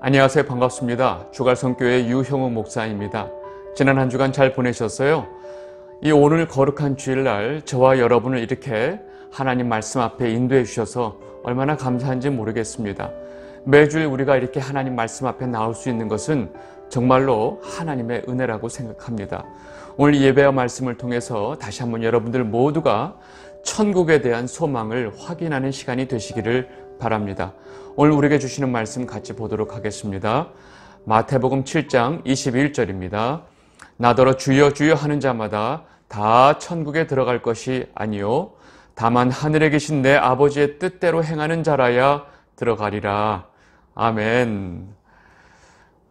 안녕하세요. 반갑습니다. 주갈성교회 유형우 목사입니다. 지난 한 주간 잘 보내셨어요? 이 오늘 거룩한 주일날 저와 여러분을 이렇게 하나님 말씀 앞에 인도해 주셔서 얼마나 감사한지 모르겠습니다. 매주 우리가 이렇게 하나님 말씀 앞에 나올 수 있는 것은 정말로 하나님의 은혜라고 생각합니다. 오늘 예배와 말씀을 통해서 다시 한번 여러분들 모두가 천국에 대한 소망을 확인하는 시간이 되시기를 바랍니다. 오늘 우리에게 주시는 말씀 같이 보도록 하겠습니다. 마태복음 7장 21절입니다. 나더러 주여 주여 하는 자마다 다 천국에 들어갈 것이 아니요 다만 하늘에 계신 내 아버지의 뜻대로 행하는 자라야 들어가리라. 아멘.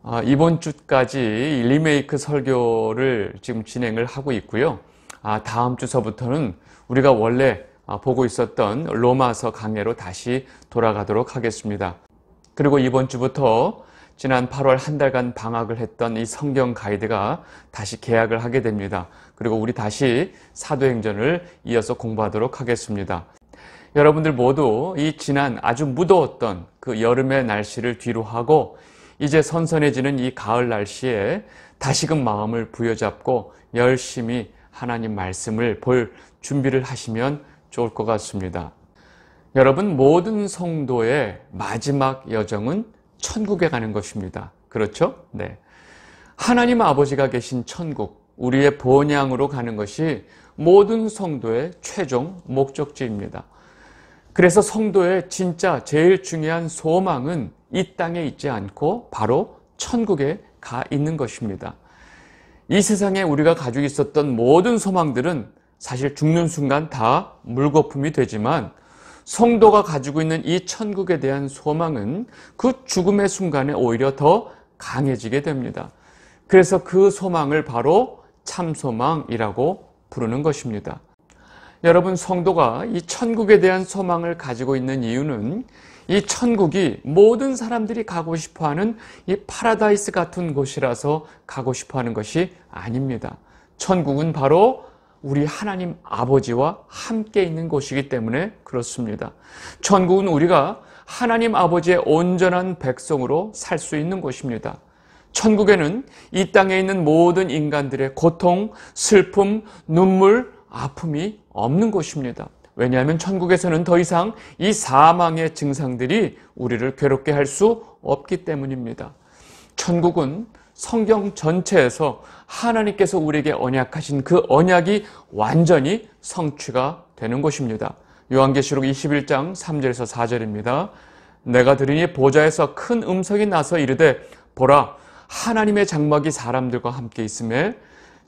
아, 이번 주까지 리메이크 설교를 지금 진행을 하고 있고요. 아, 다음 주서부터는 우리가 원래 어, 보고 있었던 로마서 강해로 다시 돌아가도록 하겠습니다. 그리고 이번 주부터 지난 8월 한 달간 방학을 했던 이 성경 가이드가 다시 계약을 하게 됩니다. 그리고 우리 다시 사도행전을 이어서 공부하도록 하겠습니다. 여러분들 모두 이 지난 아주 무더웠던 그 여름의 날씨를 뒤로 하고 이제 선선해지는 이 가을 날씨에 다시금 마음을 부여잡고 열심히 하나님 말씀을 볼 준비를 하시면 좋을 것 같습니다. 여러분, 모든 성도의 마지막 여정은 천국에 가는 것입니다. 그렇죠? 네. 하나님 아버지가 계신 천국, 우리의 본향으로 가는 것이 모든 성도의 최종 목적지입니다. 그래서 성도의 진짜 제일 중요한 소망은 이 땅에 있지 않고 바로 천국에 가 있는 것입니다. 이 세상에 우리가 가지고 있었던 모든 소망들은 사실 죽는 순간 다 물거품이 되지만 성도가 가지고 있는 이 천국에 대한 소망은 그 죽음의 순간에 오히려 더 강해지게 됩니다. 그래서 그 소망을 바로 참소망이라고 부르는 것입니다. 여러분, 성도가 이 천국에 대한 소망을 가지고 있는 이유는 이 천국이 모든 사람들이 가고 싶어 하는 이 파라다이스 같은 곳이라서 가고 싶어 하는 것이 아닙니다. 천국은 바로 우리 하나님 아버지와 함께 있는 곳이기 때문에 그렇습니다. 천국은 우리가 하나님 아버지의 온전한 백성으로 살 수 있는 곳입니다. 천국에는 이 땅에 있는 모든 인간들의 고통, 슬픔, 눈물, 아픔이 없는 곳입니다. 왜냐하면 천국에서는 더 이상 이 사망의 증상들이 우리를 괴롭게 할 수 없기 때문입니다. 천국은 성경 전체에서 하나님께서 우리에게 언약하신 그 언약이 완전히 성취가 되는 것입니다 요한계시록 21장 3절에서 4절입니다. 내가 들으니 보좌에서 큰 음성이 나서 이르되 보라 하나님의 장막이 사람들과 함께 있음에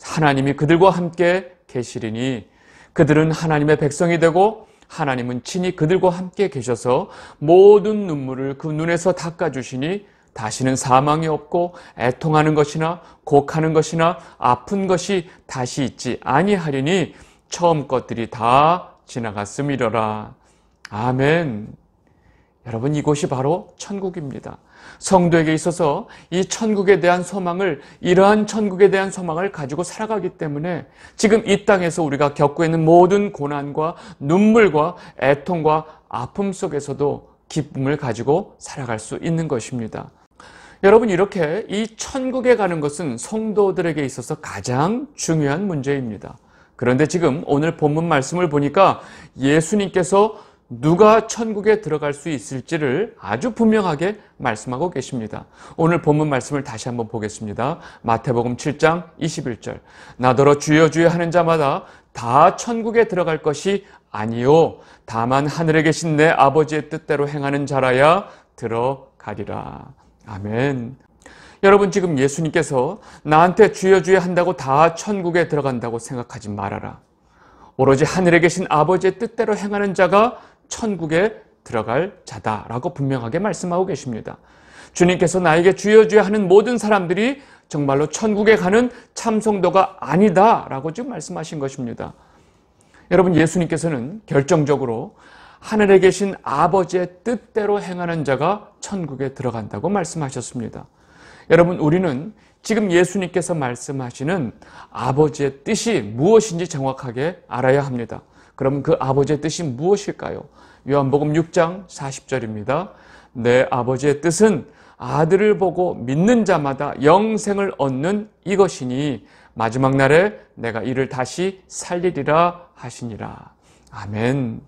하나님이 그들과 함께 계시리니 그들은 하나님의 백성이 되고 하나님은 친히 그들과 함께 계셔서 모든 눈물을 그 눈에서 닦아주시니 다시는 사망이 없고 애통하는 것이나 곡하는 것이나 아픈 것이 다시 있지 아니하리니 처음 것들이 다 지나갔음이러라. 아멘. 여러분 이곳이 바로 천국입니다. 성도에게 있어서 이 천국에 대한 소망을 이러한 천국에 대한 소망을 가지고 살아가기 때문에 지금 이 땅에서 우리가 겪고 있는 모든 고난과 눈물과 애통과 아픔 속에서도 기쁨을 가지고 살아갈 수 있는 것입니다. 여러분 이렇게 이 천국에 가는 것은 성도들에게 있어서 가장 중요한 문제입니다. 그런데 지금 오늘 본문 말씀을 보니까 예수님께서 누가 천국에 들어갈 수 있을지를 아주 분명하게 말씀하고 계십니다. 오늘 본문 말씀을 다시 한번 보겠습니다. 마태복음 7장 21절. 나더러 주여 주여 하는 자마다 다 천국에 들어갈 것이 아니요. 다만 하늘에 계신 내 아버지의 뜻대로 행하는 자라야 들어가리라. 아멘. 여러분 지금 예수님께서 나한테 주여 주여 한다고 다 천국에 들어간다고 생각하지 말아라. 오로지 하늘에 계신 아버지의 뜻대로 행하는 자가 천국에 들어갈 자다라고 분명하게 말씀하고 계십니다. 주님께서 나에게 주여 주여 하는 모든 사람들이 정말로 천국에 가는 참성도가 아니다라고 지금 말씀하신 것입니다. 여러분 예수님께서는 결정적으로 하늘에 계신 아버지의 뜻대로 행하는 자가 천국에 들어간다고 말씀하셨습니다. 여러분, 우리는 지금 예수님께서 말씀하시는 아버지의 뜻이 무엇인지 정확하게 알아야 합니다. 그럼 그 아버지의 뜻이 무엇일까요? 요한복음 6장 40절입니다. 내 아버지의 뜻은 아들을 보고 믿는 자마다 영생을 얻는 이것이니 마지막 날에 내가 이를 다시 살리리라 하시니라. 아멘.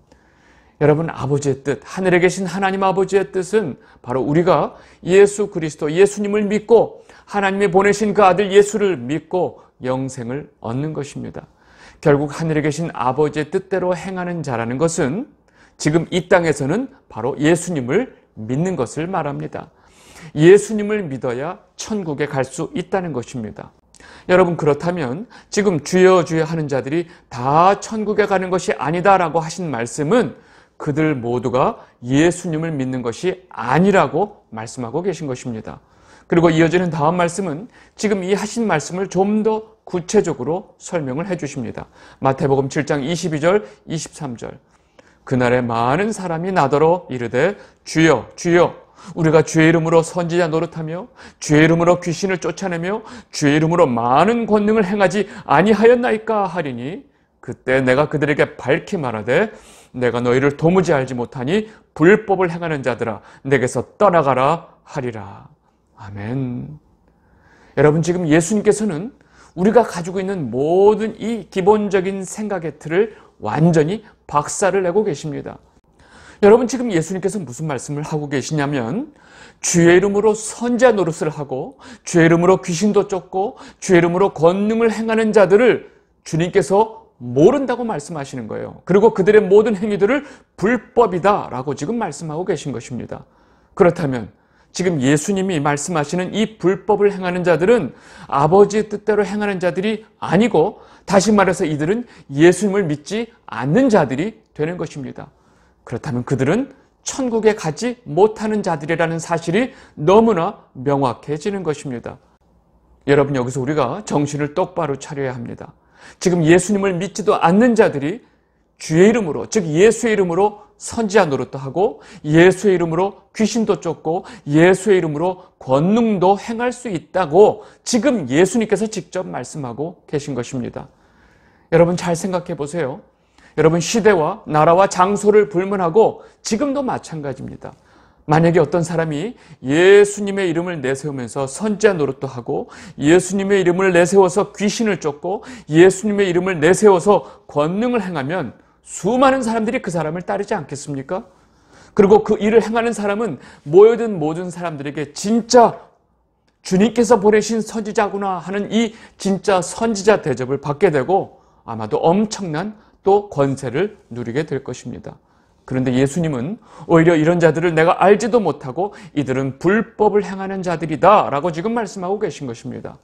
여러분 아버지의 뜻, 하늘에 계신 하나님 아버지의 뜻은 바로 우리가 예수 그리스도, 예수님을 믿고 하나님이 보내신 그 아들 예수를 믿고 영생을 얻는 것입니다. 결국 하늘에 계신 아버지의 뜻대로 행하는 자라는 것은 지금 이 땅에서는 바로 예수님을 믿는 것을 말합니다. 예수님을 믿어야 천국에 갈 수 있다는 것입니다. 여러분 그렇다면 지금 주여 주여 하는 자들이 다 천국에 가는 것이 아니다라고 하신 말씀은 그들 모두가 예수님을 믿는 것이 아니라고 말씀하고 계신 것입니다. 그리고 이어지는 다음 말씀은 지금 이 하신 말씀을 좀 더 구체적으로 설명을 해 주십니다. 마태복음 7장 22절, 23절. 그날에 많은 사람이 나더러 이르되 주여, 주여, 우리가 주의 이름으로 선지자 노릇하며 주의 이름으로 귀신을 쫓아내며 주의 이름으로 많은 권능을 행하지 아니하였나이까 하리니 그때 내가 그들에게 밝히 말하되 내가 너희를 도무지 알지 못하니 불법을 행하는 자들아 내게서 떠나가라 하리라. 아멘. 여러분 지금 예수님께서는 우리가 가지고 있는 모든 이 기본적인 생각의 틀을 완전히 박살을 내고 계십니다. 여러분 지금 예수님께서 무슨 말씀을 하고 계시냐면 주의 이름으로 선자 노릇을 하고 주의 이름으로 귀신도 쫓고 주의 이름으로 권능을 행하는 자들을 주님께서 모른다고 말씀하시는 거예요. 그리고 그들의 모든 행위들을 불법이다라고 지금 말씀하고 계신 것입니다. 그렇다면 지금 예수님이 말씀하시는 이 불법을 행하는 자들은 아버지의 뜻대로 행하는 자들이 아니고 다시 말해서 이들은 예수님을 믿지 않는 자들이 되는 것입니다. 그렇다면 그들은 천국에 가지 못하는 자들이라는 사실이 너무나 명확해지는 것입니다. 여러분 여기서 우리가 정신을 똑바로 차려야 합니다. 지금 예수님을 믿지도 않는 자들이 주의 이름으로, 즉 예수의 이름으로 선지자 노릇도 하고 예수의 이름으로 귀신도 쫓고 예수의 이름으로 권능도 행할 수 있다고 지금 예수님께서 직접 말씀하고 계신 것입니다. 여러분 잘 생각해 보세요. 여러분 시대와 나라와 장소를 불문하고 지금도 마찬가지입니다. 만약에 어떤 사람이 예수님의 이름을 내세우면서 선지자 노릇도 하고 예수님의 이름을 내세워서 귀신을 쫓고 예수님의 이름을 내세워서 권능을 행하면 수많은 사람들이 그 사람을 따르지 않겠습니까? 그리고 그 일을 행하는 사람은 모여든 모든 사람들에게 진짜 주님께서 보내신 선지자구나 하는 이 진짜 선지자 대접을 받게 되고 아마도 엄청난 또 권세를 누리게 될 것입니다. 그런데 예수님은 오히려 이런 자들을 내가 알지도 못하고 이들은 불법을 행하는 자들이다 라고 지금 말씀하고 계신 것입니다.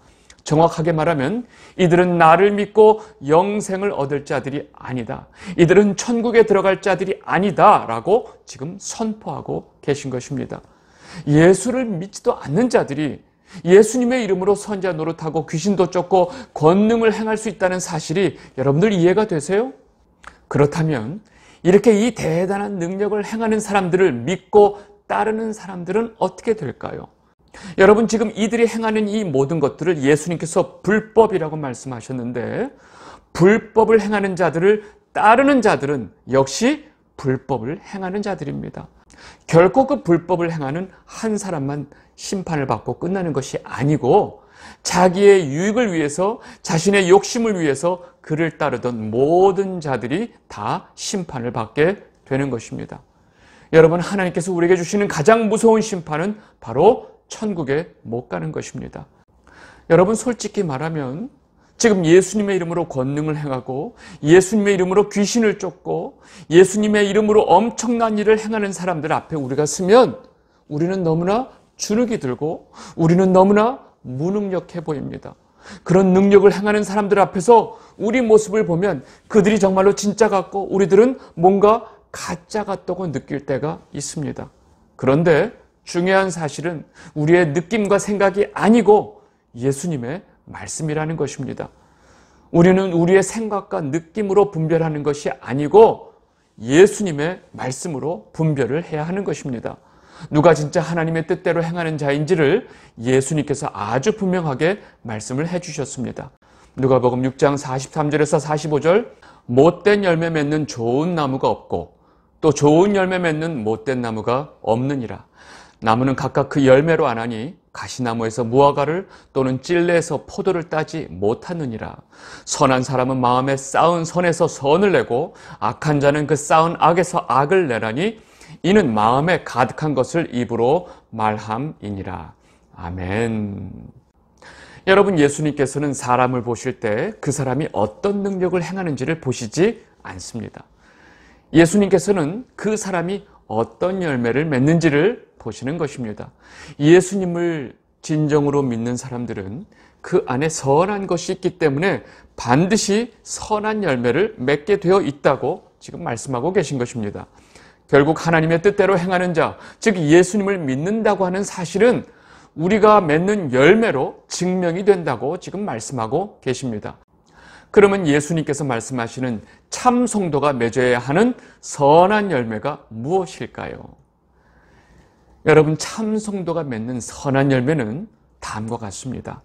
정확하게 말하면 이들은 나를 믿고 영생을 얻을 자들이 아니다. 이들은 천국에 들어갈 자들이 아니다. 라고 지금 선포하고 계신 것입니다. 예수를 믿지도 않는 자들이 예수님의 이름으로 선자 노릇하고 귀신도 쫓고 권능을 행할 수 있다는 사실이 여러분들 이해가 되세요? 그렇다면 이렇게 이 대단한 능력을 행하는 사람들을 믿고 따르는 사람들은 어떻게 될까요? 여러분 지금 이들이 행하는 이 모든 것들을 예수님께서 불법이라고 말씀하셨는데 불법을 행하는 자들을 따르는 자들은 역시 불법을 행하는 자들입니다. 결코 그 불법을 행하는 한 사람만 심판을 받고 끝나는 것이 아니고 자기의 유익을 위해서 자신의 욕심을 위해서 그를 따르던 모든 자들이 다 심판을 받게 되는 것입니다. 여러분, 하나님께서 우리에게 주시는 가장 무서운 심판은 바로 천국에 못 가는 것입니다. 여러분, 솔직히 말하면 지금 예수님의 이름으로 권능을 행하고 예수님의 이름으로 귀신을 쫓고 예수님의 이름으로 엄청난 일을 행하는 사람들 앞에 우리가 서면 우리는 너무나 주눅이 들고 우리는 너무나 무능력해 보입니다. 그런 능력을 행하는 사람들 앞에서 우리 모습을 보면 그들이 정말로 진짜 같고 우리들은 뭔가 가짜 같다고 느낄 때가 있습니다. 그런데 중요한 사실은 우리의 느낌과 생각이 아니고 예수님의 말씀이라는 것입니다. 우리는 우리의 생각과 느낌으로 분별하는 것이 아니고 예수님의 말씀으로 분별을 해야 하는 것입니다. 누가 진짜 하나님의 뜻대로 행하는 자인지를 예수님께서 아주 분명하게 말씀을 해주셨습니다. 누가복음 6장 43절에서 45절 못된 열매 맺는 좋은 나무가 없고 또 좋은 열매 맺는 못된 나무가 없느니라. 나무는 각각 그 열매로 안 하니 가시나무에서 무화과를 또는 찔레에서 포도를 따지 못하느니라. 선한 사람은 마음에 쌓은 선에서 선을 내고 악한 자는 그 쌓은 악에서 악을 내라니 이는 마음에 가득한 것을 입으로 말함이니라. 아멘. 여러분, 예수님께서는 사람을 보실 때 그 사람이 어떤 능력을 행하는지를 보시지 않습니다. 예수님께서는 그 사람이 어떤 열매를 맺는지를 보시는 것입니다. 예수님을 진정으로 믿는 사람들은 그 안에 선한 것이 있기 때문에 반드시 선한 열매를 맺게 되어 있다고 지금 말씀하고 계신 것입니다. 결국 하나님의 뜻대로 행하는 자, 즉 예수님을 믿는다고 하는 사실은 우리가 맺는 열매로 증명이 된다고 지금 말씀하고 계십니다. 그러면 예수님께서 말씀하시는 참 성도가 맺어야 하는 선한 열매가 무엇일까요? 여러분, 참 성도가 맺는 선한 열매는 다음과 같습니다.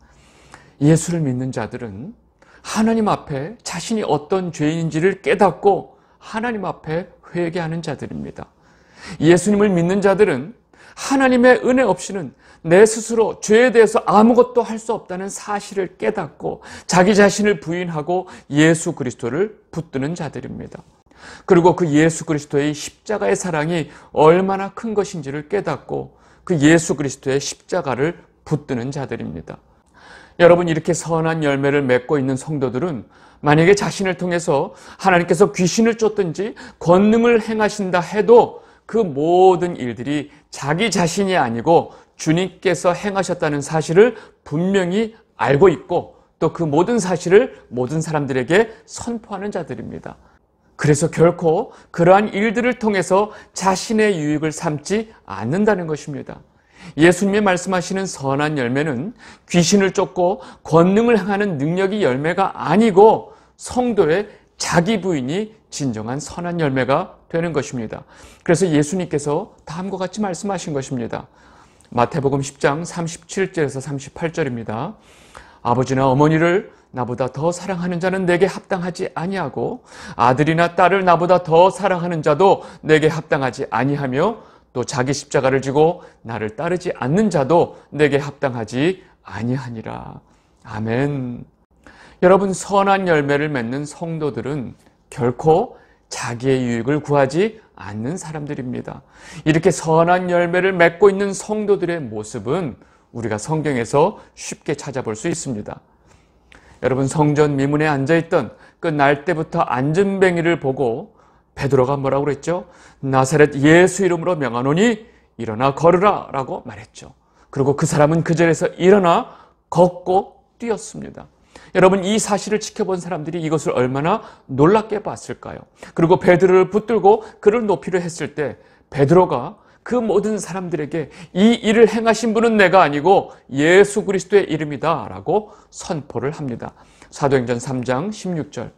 예수를 믿는 자들은 하나님 앞에 자신이 어떤 죄인인지를 깨닫고 하나님 앞에 회개하는 자들입니다. 예수님을 믿는 자들은 하나님의 은혜 없이는 내 스스로 죄에 대해서 아무것도 할 수 없다는 사실을 깨닫고 자기 자신을 부인하고 예수 그리스도를 붙드는 자들입니다. 그리고 그 예수 그리스도의 십자가의 사랑이 얼마나 큰 것인지를 깨닫고 그 예수 그리스도의 십자가를 붙드는 자들입니다. 여러분 이렇게 선한 열매를 맺고 있는 성도들은 만약에 자신을 통해서 하나님께서 귀신을 쫓든지 권능을 행하신다 해도 그 모든 일들이 자기 자신이 아니고 주님께서 행하셨다는 사실을 분명히 알고 있고 또 그 모든 사실을 모든 사람들에게 선포하는 자들입니다. 그래서 결코 그러한 일들을 통해서 자신의 유익을 삼지 않는다는 것입니다. 예수님이 말씀하시는 선한 열매는 귀신을 쫓고 권능을 행하는 능력이 열매가 아니고 성도의 자기 부인이 진정한 선한 열매가 되는 것입니다. 그래서 예수님께서 다음과 같이 말씀하신 것입니다. 마태복음 10장 37절에서 38절입니다. 아버지나 어머니를 나보다 더 사랑하는 자는 내게 합당하지 아니하고 아들이나 딸을 나보다 더 사랑하는 자도 내게 합당하지 아니하며 또 자기 십자가를 지고 나를 따르지 않는 자도 내게 합당하지 아니하니라. 아멘. 여러분 선한 열매를 맺는 성도들은 결코 자기의 유익을 구하지 않는 사람들입니다. 이렇게 선한 열매를 맺고 있는 성도들의 모습은 우리가 성경에서 쉽게 찾아볼 수 있습니다. 여러분 성전 미문에 앉아있던 그 날 때부터 앉은뱅이를 보고 베드로가 뭐라고 그랬죠? 나사렛 예수 이름으로 명하노니 일어나 걸으라 라고 말했죠. 그리고 그 사람은 그 자리에서 일어나 걷고 뛰었습니다. 여러분 이 사실을 지켜본 사람들이 이것을 얼마나 놀랍게 봤을까요? 그리고 베드로를 붙들고 그를 높이려 했을 때 베드로가 그 모든 사람들에게 이 일을 행하신 분은 내가 아니고 예수 그리스도의 이름이다라고 선포를 합니다. 사도행전 3장 16절.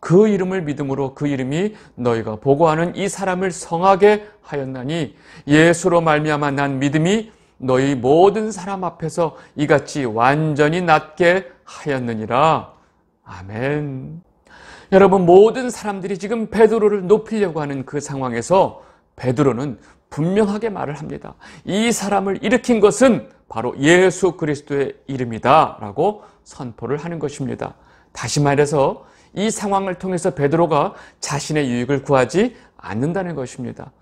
그 이름을 믿음으로 그 이름이 너희가 보고하는 이 사람을 성하게 하였나니 예수로 말미암아 난 믿음이 너희 모든 사람 앞에서 이같이 완전히 낫게 하였느니라. 아멘. 여러분 모든 사람들이 지금 베드로를 높이려고 하는 그 상황에서 베드로는 분명하게 말을 합니다. 이 사람을 일으킨 것은 바로 예수 그리스도의 이름이다라고 선포를 하는 것입니다. 다시 말해서 이 상황을 통해서 베드로가 자신의 유익을 구하지 않는다는 것입니다.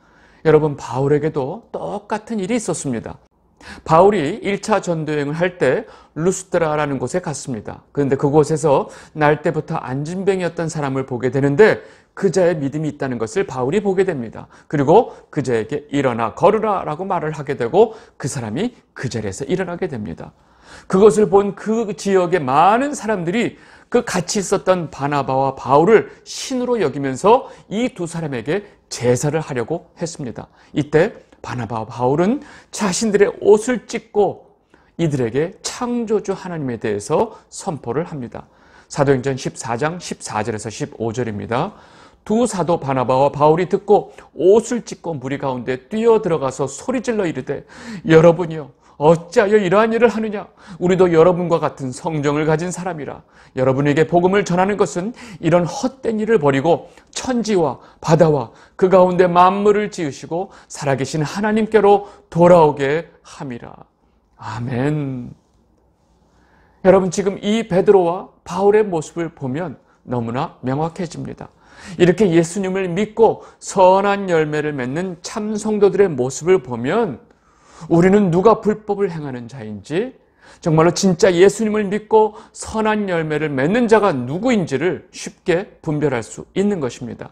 여러분 바울에게도 똑같은 일이 있었습니다. 바울이 1차 전도행을할 때 루스드라라는 곳에 갔습니다. 그런데 그곳에서 날때부터 안진뱅이었던 사람을 보게 되는데 그자의 믿음이 있다는 것을 바울이 보게 됩니다. 그리고 그자에게 일어나 걸으라 라고 말을 하게 되고 그 사람이 그 자리에서 일어나게 됩니다. 그것을 본 그 지역의 많은 사람들이 그 같이 있었던 바나바와 바울을 신으로 여기면서 이 두 사람에게 제사를 하려고 했습니다. 이때 바나바와 바울은 자신들의 옷을 찢고 이들에게 창조주 하나님에 대해서 선포를 합니다. 사도행전 14장 14절에서 15절입니다. 두 사도 바나바와 바울이 듣고 옷을 찢고 무리 가운데 뛰어 들어가서 소리질러 이르되 여러분이요 어찌하여 이러한 일을 하느냐? 우리도 여러분과 같은 성정을 가진 사람이라 여러분에게 복음을 전하는 것은 이런 헛된 일을 버리고 천지와 바다와 그 가운데 만물을 지으시고 살아계신 하나님께로 돌아오게 함이라. 아멘. 여러분 지금 이 베드로와 바울의 모습을 보면 너무나 명확해집니다. 이렇게 예수님을 믿고 선한 열매를 맺는 참성도들의 모습을 보면 우리는 누가 불법을 행하는 자인지 정말로 진짜 예수님을 믿고 선한 열매를 맺는 자가 누구인지를 쉽게 분별할 수 있는 것입니다.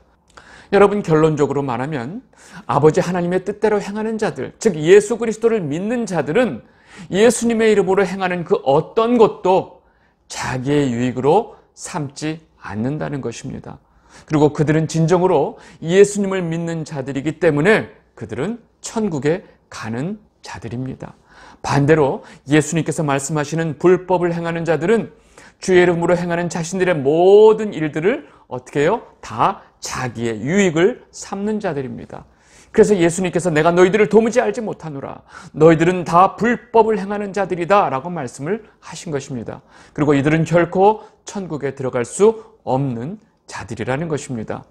여러분 결론적으로 말하면 아버지 하나님의 뜻대로 행하는 자들, 즉 예수 그리스도를 믿는 자들은 예수님의 이름으로 행하는 그 어떤 것도 자기의 유익으로 삼지 않는다는 것입니다. 그리고 그들은 진정으로 예수님을 믿는 자들이기 때문에 그들은 천국에 가는 자들입니다. 반대로 예수님께서 말씀하시는 불법을 행하는 자들은 주의 이름으로 행하는 자신들의 모든 일들을 어떻게 해요? 다 자기의 유익을 삼는 자들입니다. 그래서 예수님께서 내가 너희들을 도무지 알지 못하노라. 너희들은 다 불법을 행하는 자들이다. 라고 말씀을 하신 것입니다. 그리고 이들은 결코 천국에 들어갈 수 없는 자들이라는 것입니다.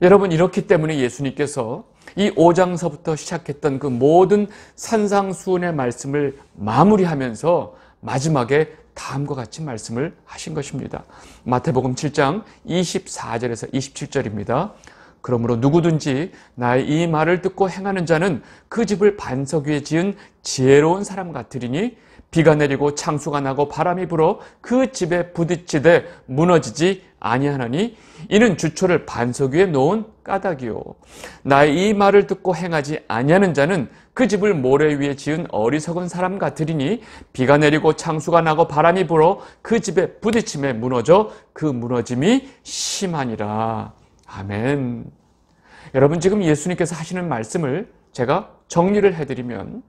여러분, 이렇기 때문에 예수님께서 이 5장서부터 시작했던 그 모든 산상수훈의 말씀을 마무리하면서 마지막에 다음과 같이 말씀을 하신 것입니다. 마태복음 7장 24절에서 27절입니다. 그러므로 누구든지 나의 이 말을 듣고 행하는 자는 그 집을 반석 위에 지은 지혜로운 사람 같으리니 비가 내리고 창수가 나고 바람이 불어 그 집에 부딪히되 무너지지 아니하나니 이는 주초를 반석 위에 놓은 까닭이요 나의 이 말을 듣고 행하지 아니하는 자는 그 집을 모래 위에 지은 어리석은 사람 같으리니 비가 내리고 창수가 나고 바람이 불어 그 집에 부딪힘에 무너져 그 무너짐이 심하니라 아멘 여러분 지금 예수님께서 하시는 말씀을 제가 정리를 해드리면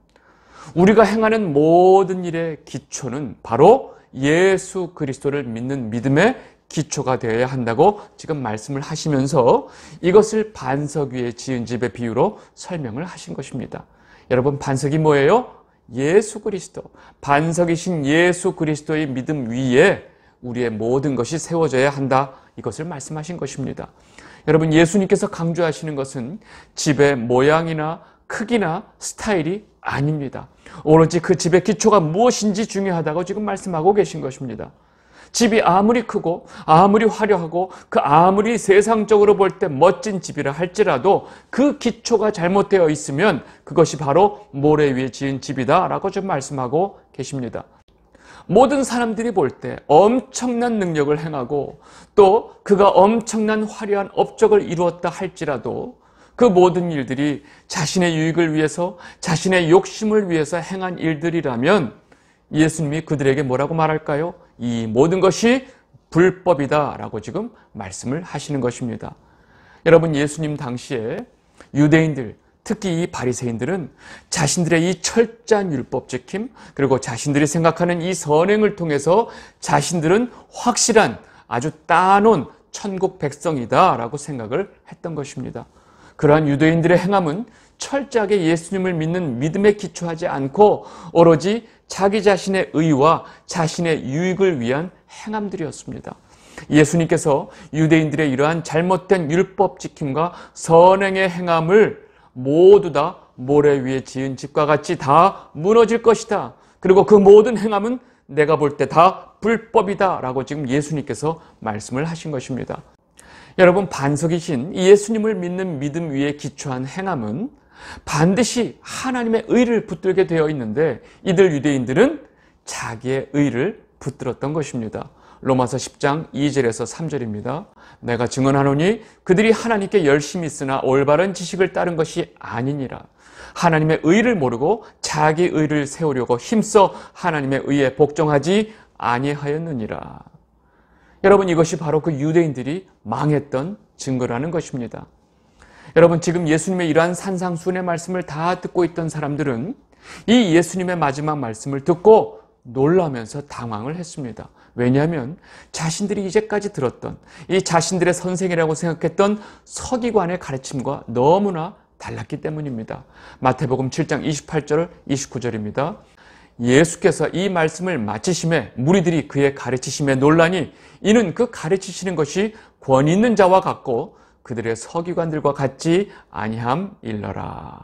우리가 행하는 모든 일의 기초는 바로 예수 그리스도를 믿는 믿음의 기초가 되어야 한다고 지금 말씀을 하시면서 이것을 반석 위에 지은 집의 비유로 설명을 하신 것입니다. 여러분 반석이 뭐예요? 예수 그리스도. 반석이신 예수 그리스도의 믿음 위에 우리의 모든 것이 세워져야 한다. 이것을 말씀하신 것입니다. 여러분 예수님께서 강조하시는 것은 집의 모양이나 크기나 스타일이 아닙니다. 오로지 그 집의 기초가 무엇인지 중요하다고 지금 말씀하고 계신 것입니다. 집이 아무리 크고 아무리 화려하고 그 아무리 세상적으로 볼 때 멋진 집이라 할지라도 그 기초가 잘못되어 있으면 그것이 바로 모래 위에 지은 집이다라고 좀 말씀하고 계십니다. 모든 사람들이 볼 때 엄청난 능력을 행하고 또 그가 엄청난 화려한 업적을 이루었다 할지라도 그 모든 일들이 자신의 유익을 위해서 자신의 욕심을 위해서 행한 일들이라면 예수님이 그들에게 뭐라고 말할까요? 이 모든 것이 불법이다라고 지금 말씀을 하시는 것입니다. 여러분 예수님 당시에 유대인들 특히 이 바리새인들은 자신들의 이 철저한 율법 지킴 그리고 자신들이 생각하는 이 선행을 통해서 자신들은 확실한 아주 따놓은 천국 백성이다라고 생각을 했던 것입니다. 그러한 유대인들의 행함은 철저하게 예수님을 믿는 믿음에 기초하지 않고 오로지 자기 자신의 의와 자신의 유익을 위한 행함들이었습니다. 예수님께서 유대인들의 이러한 잘못된 율법 지킴과 선행의 행함을 모두 다 모래 위에 지은 집과 같이 다 무너질 것이다. 그리고 그 모든 행함은 내가 볼 때 다 불법이다. 라고 지금 예수님께서 말씀을 하신 것입니다. 여러분 반석이신 예수님을 믿는 믿음 위에 기초한 행함은 반드시 하나님의 의를 붙들게 되어 있는데 이들 유대인들은 자기의 의를 붙들었던 것입니다. 로마서 10장 2절에서 3절입니다. 내가 증언하노니 그들이 하나님께 열심히 있으나 올바른 지식을 따른 것이 아니니라. 하나님의 의를 모르고 자기 의를 세우려고 힘써 하나님의 의에 복종하지 아니하였느니라. 여러분 이것이 바로 그 유대인들이 망했던 증거라는 것입니다. 여러분 지금 예수님의 이러한 산상순의 말씀을 다 듣고 있던 사람들은 이 예수님의 마지막 말씀을 듣고 놀라면서 당황을 했습니다. 왜냐하면 자신들이 이제까지 들었던 이 자신들의 선생이라고 생각했던 서기관의 가르침과 너무나 달랐기 때문입니다. 마태복음 7장 28절 29절입니다. 예수께서 이 말씀을 마치심에 무리들이 그의 가르치심에 논란이 이는 그 가르치시는 것이 권위 있는 자와 같고 그들의 서기관들과 같지 아니함 일러라.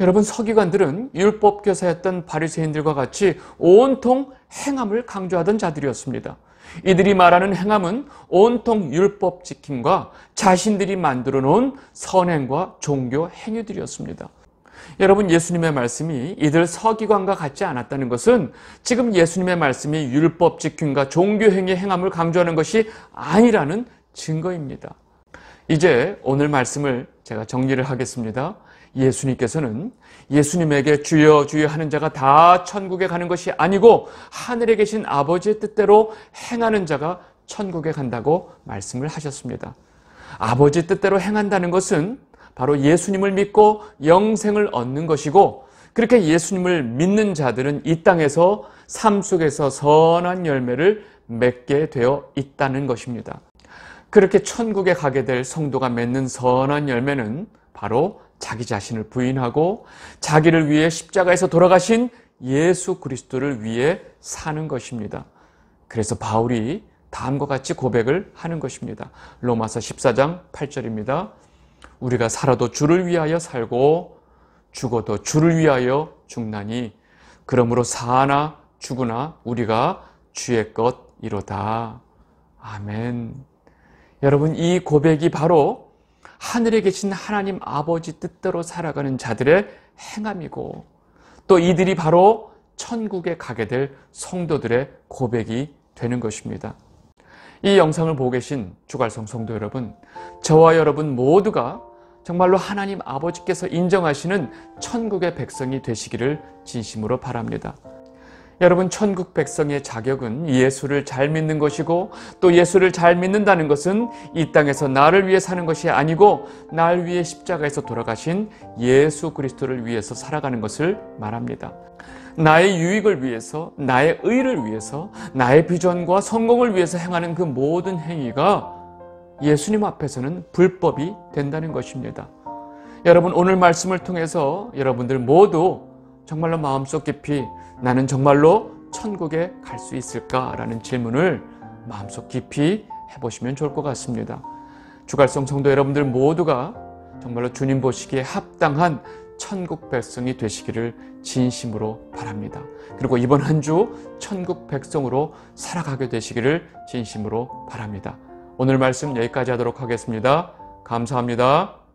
여러분 서기관들은 율법 교사였던 바리새인들과 같이 온통 행함을 강조하던 자들이었습니다. 이들이 말하는 행함은 온통 율법 지킴과 자신들이 만들어 놓은 선행과 종교 행위들이었습니다. 여러분 예수님의 말씀이 이들 서기관과 같지 않았다는 것은 지금 예수님의 말씀이 율법 지킴과 종교행위 행함을 강조하는 것이 아니라는 증거입니다. 이제 오늘 말씀을 제가 정리를 하겠습니다. 예수님께서는 예수님에게 주여 주여 하는 자가 다 천국에 가는 것이 아니고 하늘에 계신 아버지의 뜻대로 행하는 자가 천국에 간다고 말씀을 하셨습니다. 아버지 뜻대로 행한다는 것은 바로 예수님을 믿고 영생을 얻는 것이고 그렇게 예수님을 믿는 자들은 이 땅에서 삶 속에서 선한 열매를 맺게 되어 있다는 것입니다. 그렇게 천국에 가게 될 성도가 맺는 선한 열매는 바로 자기 자신을 부인하고 자기를 위해 십자가에서 돌아가신 예수 그리스도를 위해 사는 것입니다. 그래서 바울이 다음과 같이 고백을 하는 것입니다. 로마서 14장 8절입니다. 우리가 살아도 주를 위하여 살고 죽어도 주를 위하여 죽나니 그러므로 사나 죽으나 우리가 주의 것이로다. 아멘. 여러분 이 고백이 바로 하늘에 계신 하나님 아버지 뜻대로 살아가는 자들의 행함이고 또 이들이 바로 천국에 가게 될 성도들의 고백이 되는 것입니다. 이 영상을 보고 계신 주갈성 성도 여러분, 저와 여러분 모두가 정말로 하나님 아버지께서 인정하시는 천국의 백성이 되시기를 진심으로 바랍니다. 여러분, 천국 백성의 자격은 예수를 잘 믿는 것이고 또 예수를 잘 믿는다는 것은 이 땅에서 나를 위해 사는 것이 아니고 날 위해 십자가에서 돌아가신 예수 그리스도를 위해서 살아가는 것을 말합니다. 나의 유익을 위해서, 나의 의를 위해서, 나의 비전과 성공을 위해서 행하는 그 모든 행위가 예수님 앞에서는 불법이 된다는 것입니다. 여러분 오늘 말씀을 통해서 여러분들 모두 정말로 마음속 깊이 나는 정말로 천국에 갈 수 있을까라는 질문을 마음속 깊이 해보시면 좋을 것 같습니다. 주갈성 성도 여러분들 모두가 정말로 주님 보시기에 합당한 천국 백성이 되시기를 진심으로 바랍니다. 그리고 이번 한 주 천국 백성으로 살아가게 되시기를 진심으로 바랍니다. 오늘 말씀 여기까지 하도록 하겠습니다. 감사합니다.